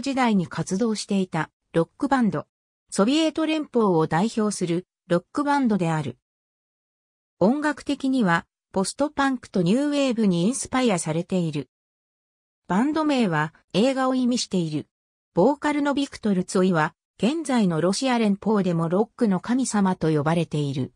時代に活動していたロックバンド。ソビエト連邦を代表するロックバンドである。音楽的にはポストパンクとニューウェーブにインスパイアされている。バンド名は映画を意味している。ボーカルのビクトル・ツォイは現在のロシア連邦でもロックの神様と呼ばれている。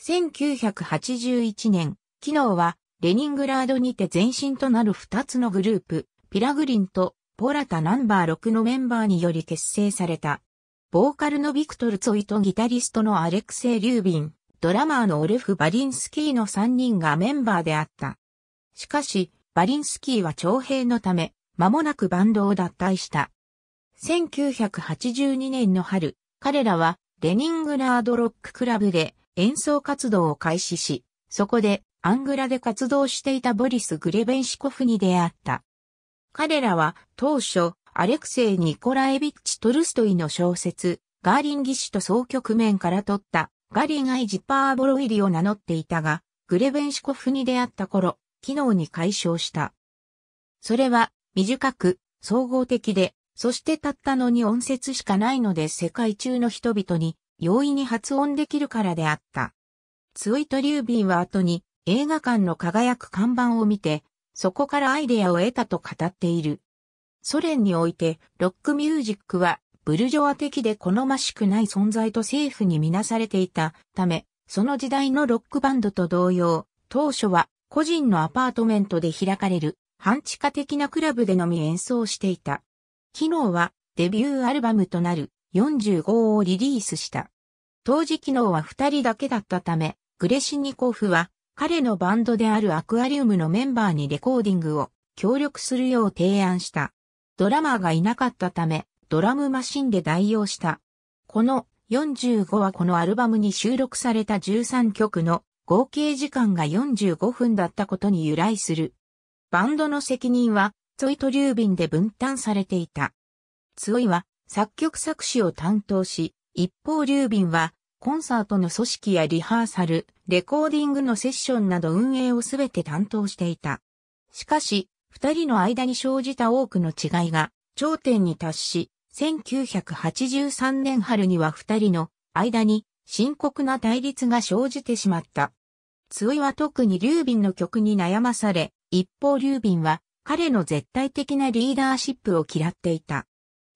1981年、機能はレニングラードにて前身となる2つのグループ、ピラグリンとポラタナンバー6のメンバーにより結成された。ボーカルのビクトル・ツォイとギタリストのアレクセイ・リュービン、ドラマーのオレフ・バリンスキーの3人がメンバーであった。しかし、バリンスキーは徴兵のため、間もなくバンドを脱退した。1982年の春、彼らはレニングラードロッククラブで演奏活動を開始し、そこでアングラで活動していたボリス・グレベンシコフに出会った。彼らは当初、アレクセイ・ニコラエビッチ・トルストイの小説、ガーリンギュと総局面から取ったガリガイ・ジパーボロイリを名乗っていたが、グレベンシコフに出会った頃、機能に解消した。それは短く、総合的で、そしてたったのに音節しかないので世界中の人々に容易に発音できるからであった。ツイト・リュービーは後に映画館の輝く看板を見てそこからアイデアを得たと語っている。ソ連において、ロックミュージックは、ブルジョア的で好ましくない存在と政府にみなされていたため、その時代のロックバンドと同様、当初は個人のアパートメントで開かれる半地下的なクラブでのみ演奏していた。機能はデビューアルバムとなる45をリリースした。当時機能は2人だけだったため、グレシニコフは彼のバンドであるアクアリウムのメンバーにレコーディングを協力するよう提案した。ドラマーがいなかったため、ドラムマシンで代用した。この45はこのアルバムに収録された13曲の合計時間が45分だったことに由来する。バンドの責任は、ツオイとリュービンで分担されていた。ツオイは作曲作詞を担当し、一方リュービンはコンサートの組織やリハーサル、レコーディングのセッションなど運営をすべて担当していた。しかし、二人の間に生じた多くの違いが頂点に達し、1983年春には二人の間に深刻な対立が生じてしまった。おいは特に劉敏の曲に悩まされ、一方劉敏は彼の絶対的なリーダーシップを嫌っていた。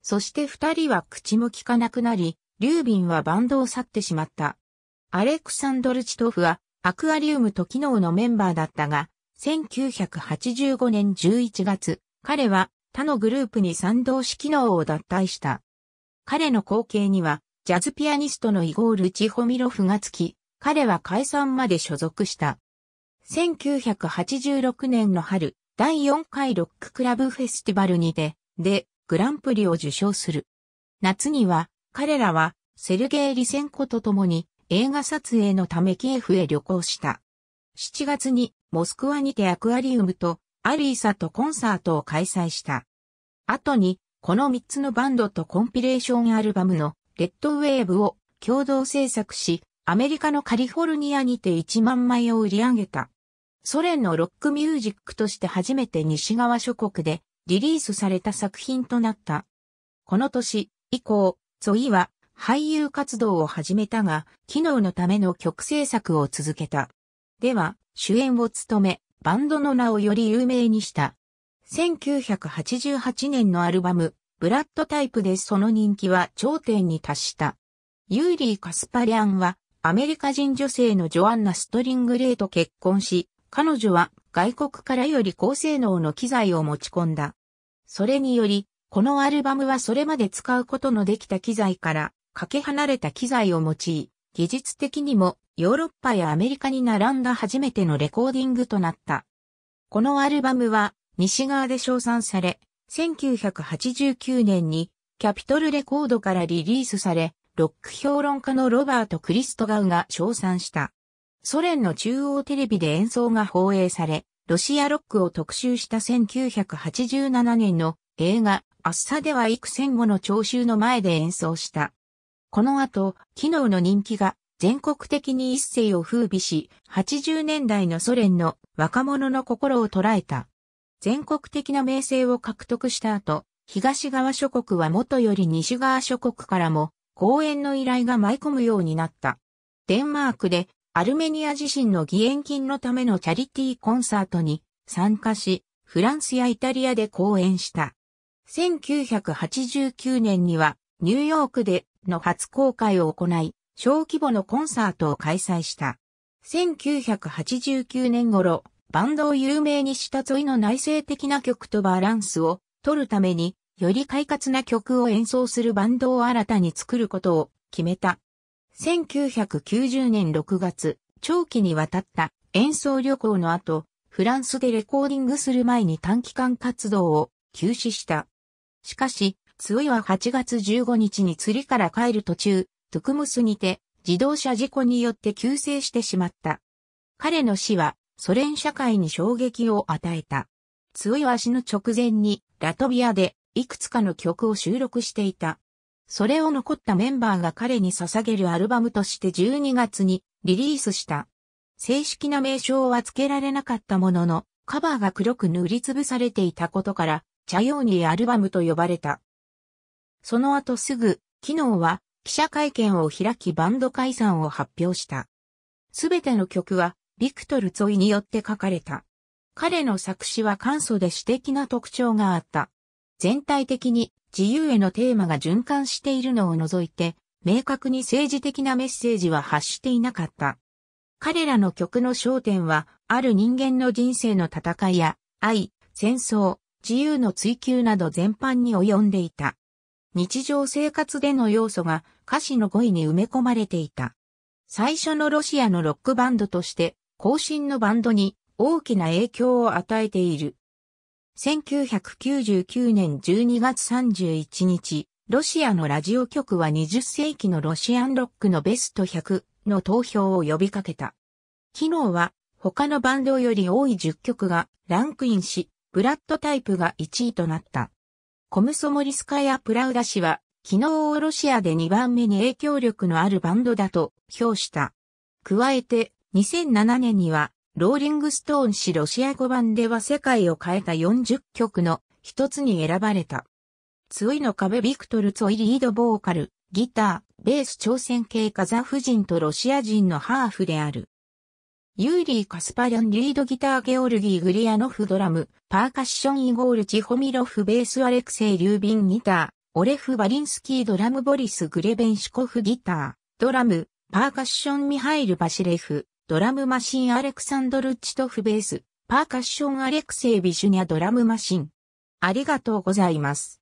そして二人は口も聞かなくなり、リュービンはバンドを去ってしまった。アレクサンドル・チトフは、アクアリウムと機能のメンバーだったが、1985年11月、彼は他のグループに賛同し機能を脱退した。彼の後継には、ジャズピアニストのイゴール・チホミロフがつき、彼は解散まで所属した。1986年の春、第4回ロッククラブフェスティバルにて、で、グランプリを受賞する。夏には、彼らはセルゲイ・リセンコと共に映画撮影のためキエフへ旅行した。7月にモスクワにてアクアリウムとアリーサとコンサートを開催した。後にこの3つのバンドとコンピレーションアルバムのレッドウェーブを共同制作し、アメリカのカリフォルニアにて1万枚を売り上げた。ソ連のロックミュージックとして初めて西側諸国でリリースされた作品となった。この年以降、ゾイは俳優活動を始めたが、機能のための曲制作を続けた。では、主演を務め、バンドの名をより有名にした。1988年のアルバム、ブラッドタイプでその人気は頂点に達した。ユーリー・カスパリアンは、アメリカ人女性のジョアンナ・ストリングレイと結婚し、彼女は外国からより高性能の機材を持ち込んだ。それにより、このアルバムはそれまで使うことのできた機材からかけ離れた機材を用い、技術的にもヨーロッパやアメリカに並んだ初めてのレコーディングとなった。このアルバムは西側で称賛され、1989年にキャピトルレコードからリリースされ、ロック評論家のロバート・クリストガウが称賛した。ソ連の中央テレビで演奏が放映され、ロシアロックを特集した1987年の映画、アッサでは幾千後の聴衆の前で演奏した。この後、機能の人気が全国的に一世を風靡し、80年代のソ連の若者の心を捉えた。全国的な名声を獲得した後、東側諸国は元より西側諸国からも公演の依頼が舞い込むようになった。デンマークでアルメニア自身の義援金のためのチャリティーコンサートに参加し、フランスやイタリアで公演した。1989年にはニューヨークでの初公開を行い、小規模のコンサートを開催した。1989年頃、バンドを有名にした沿いの内省的な曲とバランスを取るために、より快活な曲を演奏するバンドを新たに作ることを決めた。1990年6月、長期にわたった演奏旅行の後、フランスでレコーディングする前に短期間活動を休止した。しかし、ツイは8月15日に釣りから帰る途中、トゥクムスにて自動車事故によって急逝してしまった。彼の死はソ連社会に衝撃を与えた。ツイは死の直前にラトビアでいくつかの曲を収録していた。それを残ったメンバーが彼に捧げるアルバムとして12月にリリースした。正式な名称は付けられなかったものの、カバーが黒く塗りつぶされていたことから、チャヨーニーアルバムと呼ばれた。その後すぐ、昨日は記者会見を開きバンド解散を発表した。すべての曲はビクトル・ツォイによって書かれた。彼の作詞は簡素で詩的な特徴があった。全体的に自由へのテーマが循環しているのを除いて、明確に政治的なメッセージは発していなかった。彼らの曲の焦点は、ある人間の人生の戦いや、愛、戦争、自由の追求など全般に及んでいた。日常生活での要素が歌詞の語彙に埋め込まれていた。最初のロシアのロックバンドとして、後進のバンドに大きな影響を与えている。1999年12月31日、ロシアのラジオ局は20世紀のロシアンロックのベスト100の投票を呼びかけた。昨日は他のバンドより多い10曲がランクインし、ブラッドタイプが1位となった。コムソモリスカやプラウダ氏は、昨日ロシアで2番目に影響力のあるバンドだと評した。加えて、2007年には、ローリングストーン氏ロシア語版では世界を変えた40曲の一つに選ばれた。ツイの壁ビクトルツオイリードボーカル、ギター、ベース朝鮮系カザフ人とロシア人のハーフである。ユーリー・カスパリャンリードギターゲオルギー・グリアノフドラム、パーカッションイゴール・チホミロフベースアレクセイ・リュービンギター、オレフ・バリンスキードラムボリス・グレベンシコフギター、ドラム、パーカッションミハイル・バシレフ、ドラムマシンアレクサンドル・チトフベース、パーカッションアレクセイ・ビシュニャドラムマシン。ありがとうございます。